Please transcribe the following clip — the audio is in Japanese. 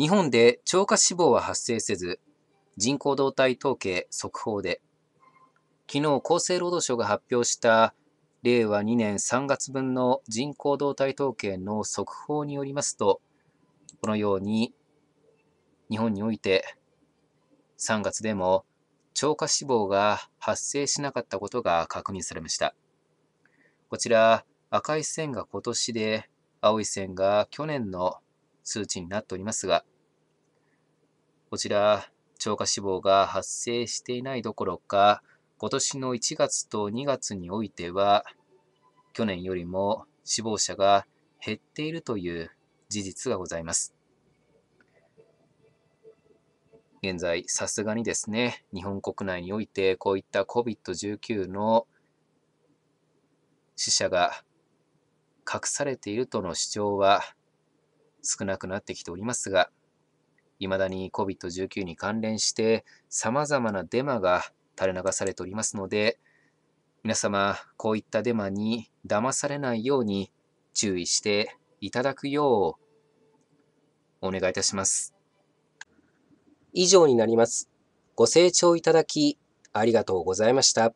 日本で超過死亡は発生せず、人口動態統計速報で、昨日厚生労働省が発表した令和2年3月分の人口動態統計の速報によりますと、このように日本において3月でも超過死亡が発生しなかったことが確認されました。こちら赤い線が今年で青い線が去年の数値になっておりますが、こちら、超過死亡が発生していないどころか、今年の1月と2月においては、去年よりも死亡者が減っているという事実がございます。現在、さすがにですね、日本国内において、こういった COVID-19 の死者が隠されているとの主張は少なくなってきておりますが、未だに COVID-19 に関連して様々なデマが垂れ流されておりますので、皆様、こういったデマに騙されないように注意していただくようお願いいたします。以上になります。ご清聴いただきありがとうございました。